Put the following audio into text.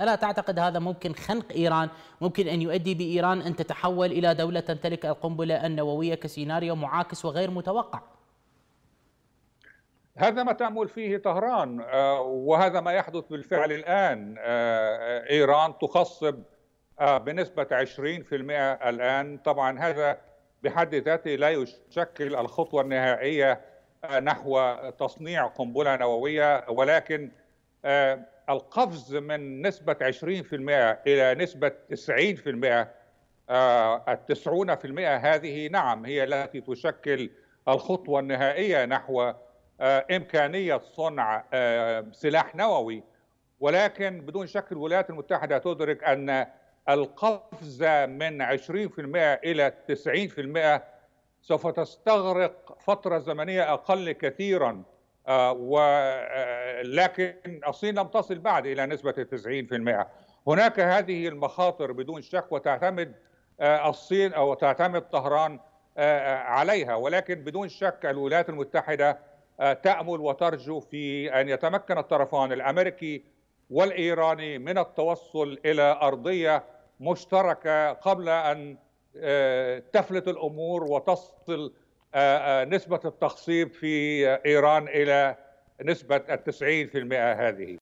ألا تعتقد هذا ممكن خنق إيران ممكن أن يؤدي بإيران أن تتحول إلى دولة تمتلك القنبلة النووية كسيناريو معاكس وغير متوقع هذا ما تعمل فيه طهران آه، وهذا ما يحدث بالفعل الآن آه، إيران تخصب آه، بنسبة 20% الآن طبعا هذا بحد ذاته لا يشكل الخطوة النهائية نحو تصنيع قنبلة نووية ولكن القفز من نسبة 20% إلى نسبة 90% آه، التسعون في المئة هذه نعم هي التي تشكل الخطوة النهائية نحو آه، إمكانية صنع آه، سلاح نووي ولكن بدون شك الولايات المتحدة تدرك أن القفز من 20% إلى 90% سوف تستغرق فترة زمنية أقل كثيرا ولكن آه، الصين لم تصل بعد الى نسبه 90% هناك هذه المخاطر بدون شك وتعتمد آه، الصين او تعتمد طهران آه، عليها ولكن بدون شك الولايات المتحده تامل وترجو في ان يتمكن الطرفان الامريكي والايراني من التوصل الى ارضيه مشتركه قبل ان تفلت الامور وتصل آه، آه، نسبة التخصيب في إيران إلى نسبة التسعين في المئة هذه